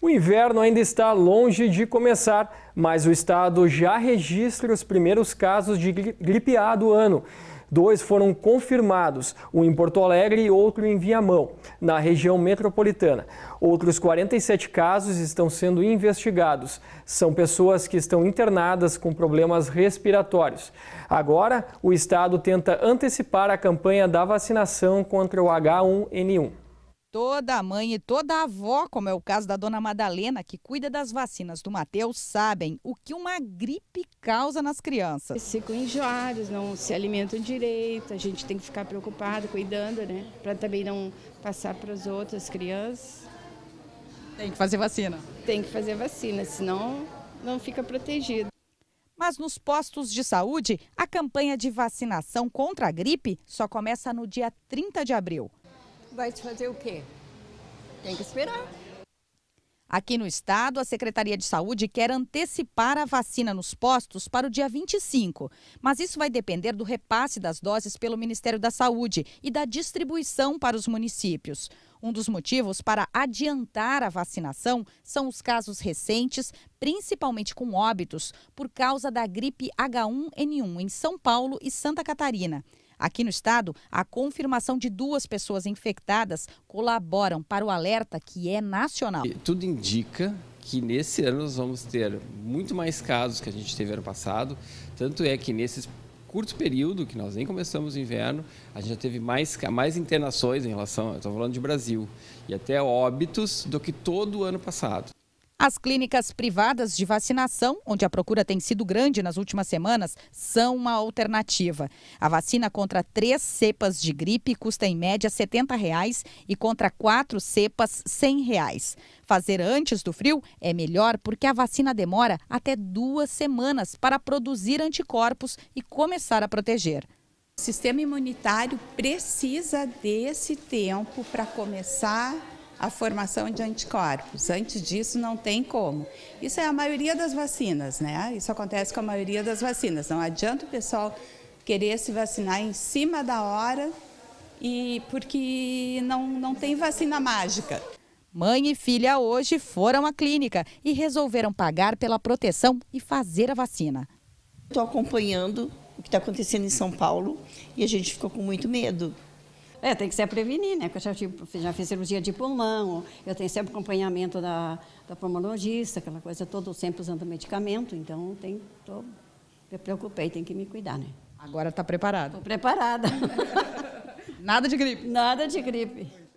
O inverno ainda está longe de começar, mas o estado já registra os primeiros casos de gripe A do ano. Dois foram confirmados, um em Porto Alegre e outro em Viamão, na região metropolitana. Outros 47 casos estão sendo investigados. São pessoas que estão internadas com problemas respiratórios. Agora, o estado tenta antecipar a campanha da vacinação contra o H1N1. Toda mãe e toda avó, como é o caso da dona Madalena, que cuida das vacinas do Mateus, sabem o que uma gripe causa nas crianças. Eles ficam enjoados, não se alimentam direito, a gente tem que ficar preocupado, cuidando, né? Para também não passar para as outras crianças. Tem que fazer vacina. Tem que fazer vacina, senão não fica protegido mas nos postos de saúde, a campanha de vacinação contra a gripe só começa no dia 30 de abril. Vai te fazer o quê? Tem que esperar. Aqui no estado, a Secretaria de Saúde quer antecipar a vacina nos postos para o dia 25, mas isso vai depender do repasse das doses pelo Ministério da Saúde e da distribuição para os municípios. Um dos motivos para adiantar a vacinação são os casos recentes, principalmente com óbitos, por causa da gripe H1N1 em São Paulo e Santa Catarina. Aqui no estado, a confirmação de duas pessoas infectadas colaboram para o alerta que é nacional. Tudo indica que nesse ano nós vamos ter muito mais casos que a gente teve ano passado. Tanto é que nesse curto período, que nós nem começamos o inverno, a gente já teve mais, mais internações em relação, estou falando de Brasil, e até óbitos do que todo o ano passado. As clínicas privadas de vacinação, onde a procura tem sido grande nas últimas semanas, são uma alternativa. A vacina contra três cepas de gripe custa em média R$ 70 e contra quatro cepas R$ 100. Fazer antes do frio é melhor porque a vacina demora até duas semanas para produzir anticorpos e começar a proteger. O sistema imunitário precisa desse tempo para começar a formação de anticorpos. Antes disso, não tem como. Isso é a maioria das vacinas, né? Isso acontece com a maioria das vacinas. Não adianta o pessoal querer se vacinar em cima da hora e porque não, não tem vacina mágica. Mãe e filha hoje foram à clínica e resolveram pagar pela proteção e fazer a vacina. Estou acompanhando o que está acontecendo em São Paulo e a gente ficou com muito medo. É, tem que se prevenir, né? Eu já, tive, já fiz cirurgia de pulmão, eu tenho sempre acompanhamento da, da pulmonologista, aquela coisa toda, sempre usando medicamento, então tem, tô, me preocupei, tem que me cuidar, né? Agora está preparada? Estou preparada. Nada de gripe? Nada de gripe.